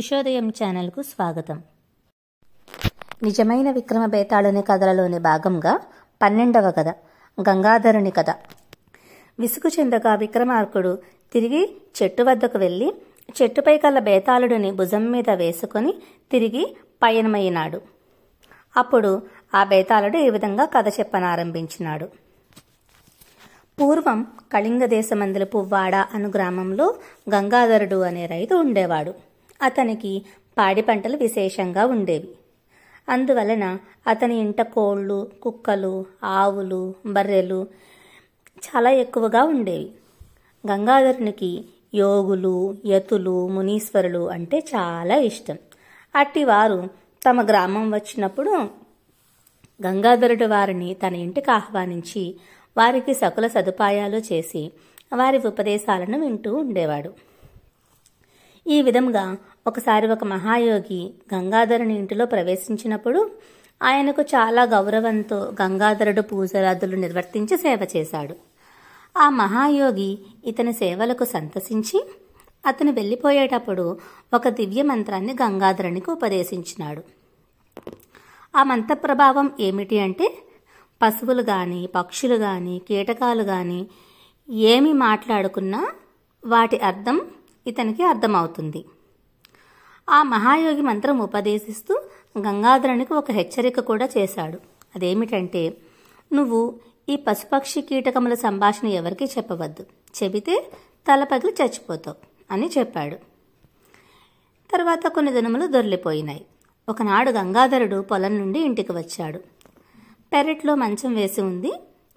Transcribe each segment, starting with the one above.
ఉషోదయం ఛానల్కు స్వాగతం నిజమైన విక్రమ బేతాళుని కథలలోని భాగంగా పన్నెండవ కథ గంగాధరుని కథ విసుగు చెందగా విక్రమార్కుడు తిరిగి చెట్టు వద్దకు వెళ్ళి చెట్టుపై కల బేతాళుడిని భుజం మీద వేసుకొని తిరిగి పయనమయ్యినాడు అప్పుడు ఆ బేతాళుడు ఈ విధంగా కథ చెప్పనారంభించినాడు పూర్వం కళింగ దేశమందుల పువ్వాడ అను గ్రామంలో గంగాధరుడు అనే రైతు ఉండేవాడు అతనికి పాడి పంటలు విశేషంగా ఉండేవి అందువలన అతని ఇంట కోళ్ళు కుక్కలు ఆవులు బర్రెలు చాలా ఎక్కువగా ఉండేవి గంగాధరునికి యోగులు యతులు మునీశ్వరులు అంటే చాలా ఇష్టం అట్టివారు తమ గ్రామం వచ్చినప్పుడు గంగాధరుడు వారిని తన ఇంటికి ఆహ్వానించి వారికి సకుల సదుపాయాలు చేసి వారి ఉపదేశాలను వింటూ ఉండేవాడు ఈ విధంగా ఒకసారి ఒక మహాయోగి గంగాధరుని ఇంటిలో ప్రవేశించినప్పుడు ఆయనకు చాలా గౌరవంతో గంగాధరుడు పూజరాదులు నిర్వర్తించి సేవ చేశాడు ఆ మహాయోగి ఇతని సేవలకు సంతసించి అతను వెళ్ళిపోయేటప్పుడు ఒక దివ్య మంత్రాన్ని గంగాధరునికి ఉపదేశించినాడు ఆ మంత్ర ప్రభావం ఏమిటి అంటే పశువులు కానీ పక్షులు కానీ కీటకాలు కానీ ఏమి మాట్లాడుకున్నా వాటి అర్థం ఇతనికి అర్థమవుతుంది ఆ మహాయోగి మంత్రం ఉపదేశిస్తూ గంగాధరునికి ఒక హెచ్చరిక కూడా చేశాడు అదేమిటంటే నువ్వు ఈ పశుపక్షి కీటకముల సంభాషణ ఎవరికీ చెప్పవద్దు చెబితే తల పగిలి చచ్చిపోతావు అని చెప్పాడు తర్వాత కొన్ని దినములు దొరిలిపోయినాయి ఒకనాడు గంగాధరుడు పొలం నుండి ఇంటికి వచ్చాడు పెరట్లో మంచం వేసి ఉంది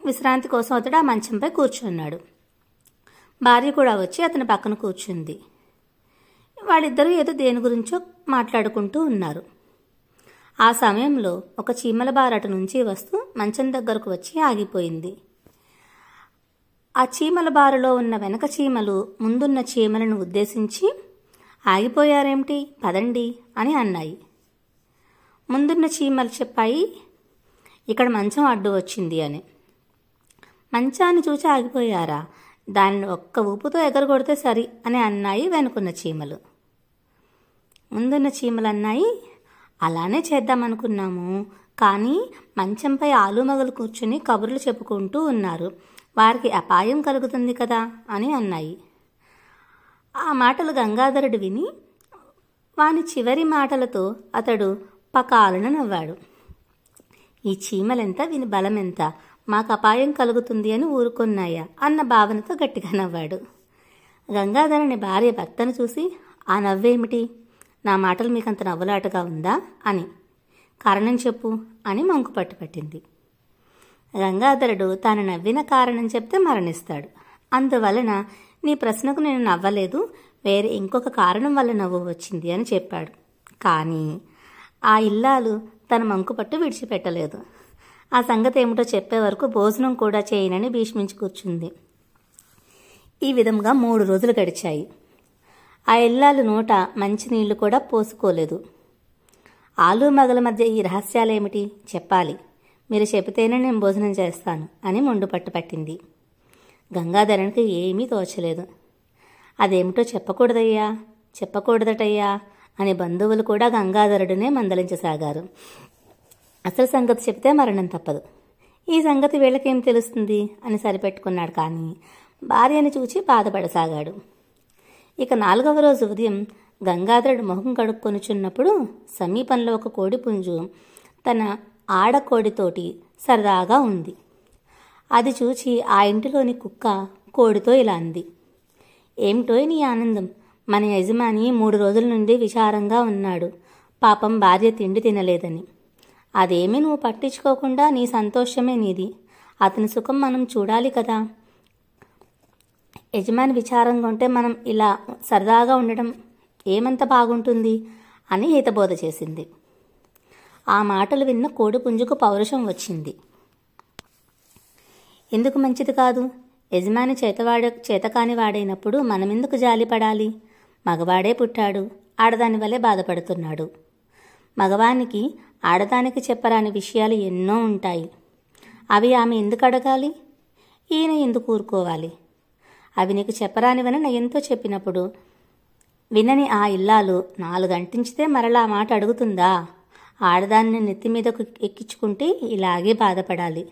విశ్రాంతి కోసం అతడు ఆ మంచంపై కూర్చున్నాడు భార్య కూడా వచ్చి అతని పక్కన కూర్చుంది వాళ్ళిద్దరూ ఏదో దేని గురించో మాట్లాడుకుంటూ ఉన్నారు ఆ సమయంలో ఒక చీమల అటు నుంచి వస్తూ మంచం దగ్గరకు వచ్చి ఆగిపోయింది ఆ చీమల బారులో ఉన్న వెనక చీమలు ముందున్న చీమలను ఉద్దేశించి ఆగిపోయారేమిటి పదండి అని అన్నాయి ముందున్న చీమలు చెప్పాయి ఇక్కడ మంచం అడ్డు వచ్చింది అని మంచాన్ని చూసి ఆగిపోయారా దాన్ని ఒక్క ఊపుతో ఎగరగొడితే సరి అని అన్నాయి వెనుకున్న చీమలు ముందున్న చీమలన్నాయి అలానే చేద్దామనుకున్నాము కానీ మంచంపై ఆలుమగలు కూర్చుని కబుర్లు చెప్పుకుంటూ ఉన్నారు వారికి అపాయం కలుగుతుంది కదా అని అన్నాయి ఆ మాటలు గంగాధరుడు విని వాని చివరి మాటలతో అతడు పకాలను నవ్వాడు ఈ చీమలెంత విని బలమెంత మాకు అపాయం కలుగుతుంది అని ఊరుకున్నాయా అన్న భావనతో గట్టిగా నవ్వాడు గంగాధరుని భార్య భర్తను చూసి ఆ నవ్వేమిటి నా మాటలు మీకంత నవ్వులాటగా ఉందా అని కారణం చెప్పు అని మంకు పట్టుపట్టింది గంగాధరుడు తాను నవ్విన కారణం చెప్తే మరణిస్తాడు అందువలన నీ ప్రశ్నకు నేను నవ్వలేదు వేరే ఇంకొక కారణం వల్ల నవ్వు వచ్చింది అని చెప్పాడు కానీ ఆ ఇల్లాలు తన మంకుపట్టు విడిచిపెట్టలేదు ఆ సంగతి ఏమిటో చెప్పే వరకు భోజనం కూడా చేయనని భీష్మించి కూర్చుంది ఈ విధంగా మూడు రోజులు గడిచాయి ఆ ఇల్లాలు నోట మంచినీళ్లు కూడా పోసుకోలేదు ఆలు మగల మధ్య ఈ రహస్యాలేమిటి చెప్పాలి మీరు చెబితేనే నేను భోజనం చేస్తాను అని మొండు పట్టుపట్టింది గంగాధరణకి ఏమీ తోచలేదు అదేమిటో చెప్పకూడదయ్యా చెప్పకూడదటయ్యా అనే బంధువులు కూడా గంగాధరుడినే మందలించసాగారు అసలు సంగతి చెప్తే మరణం తప్పదు ఈ సంగతి వీళ్ళకేం తెలుస్తుంది అని సరిపెట్టుకున్నాడు కానీ భార్యని చూచి బాధపడసాగాడు ఇక నాలుగవ రోజు ఉదయం గంగాధరుడు మొహం కడుక్కొనుచున్నప్పుడు సమీపంలో ఒక కోడిపుంజు తన ఆడకోడితోటి సరదాగా ఉంది అది చూచి ఆ ఇంటిలోని కుక్క కోడితో ఇలా అంది ఏమిటో నీ ఆనందం మన యజమాని మూడు రోజుల నుండి విచారంగా ఉన్నాడు పాపం భార్య తిండి తినలేదని అదేమీ నువ్వు పట్టించుకోకుండా నీ సంతోషమే నీది అతని సుఖం మనం చూడాలి కదా యజమాని విచారంగా ఉంటే మనం ఇలా సరదాగా ఉండడం ఏమంత బాగుంటుంది అని హితబోధ చేసింది ఆ మాటలు విన్న కోడిపుంజుకు పౌరుషం వచ్చింది ఎందుకు మంచిది కాదు యజమాని చేతవాడ చేతకాని వాడైనప్పుడు మనమెందుకు జాలిపడాలి మగవాడే పుట్టాడు ఆడదాని వల్లే బాధపడుతున్నాడు మగవానికి ఆడదానికి చెప్పరాని విషయాలు ఎన్నో ఉంటాయి అవి ఆమె ఎందుకు అడగాలి ఈయన ఎందుకు ఊరుకోవాలి అవి నీకు చెప్పరానివని ఎంతో చెప్పినప్పుడు వినని ఆ ఇల్లాలు నాలుగంటించితే మరలా ఆ మాట అడుగుతుందా ఆడదాన్ని నెత్తి మీదకు ఎక్కించుకుంటే ఇలాగే బాధపడాలి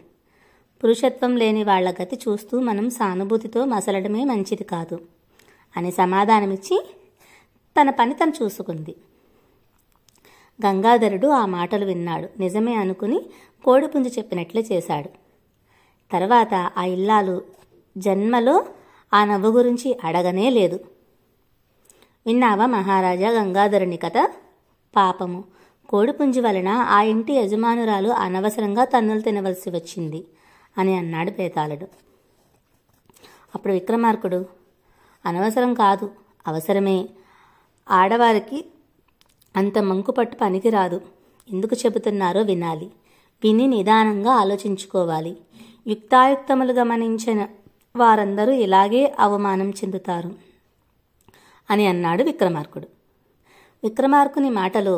పురుషత్వం లేని వాళ్ల గతి చూస్తూ మనం సానుభూతితో మసలడమే మంచిది కాదు అని సమాధానమిచ్చి తన పని తను చూసుకుంది గంగాధరుడు ఆ మాటలు విన్నాడు నిజమే అనుకుని కోడిపుంజు చెప్పినట్లే చేశాడు తర్వాత ఆ ఇల్లాలు జన్మలో ఆ నవ్వు గురించి అడగనే లేదు విన్నావా మహారాజా గంగాధరుని కథ పాపము కోడిపుంజి వలన ఆ ఇంటి యజమానురాలు అనవసరంగా తన్నులు తినవలసి వచ్చింది అని అన్నాడు పేతాళుడు అప్పుడు విక్రమార్కుడు అనవసరం కాదు అవసరమే ఆడవారికి అంత మంకుపట్టు పనికిరాదు ఎందుకు చెబుతున్నారో వినాలి విని నిదానంగా ఆలోచించుకోవాలి యుక్తాయుక్తములు గమనించిన వారందరూ ఇలాగే అవమానం చెందుతారు అని అన్నాడు విక్రమార్కుడు విక్రమార్కుని మాటలో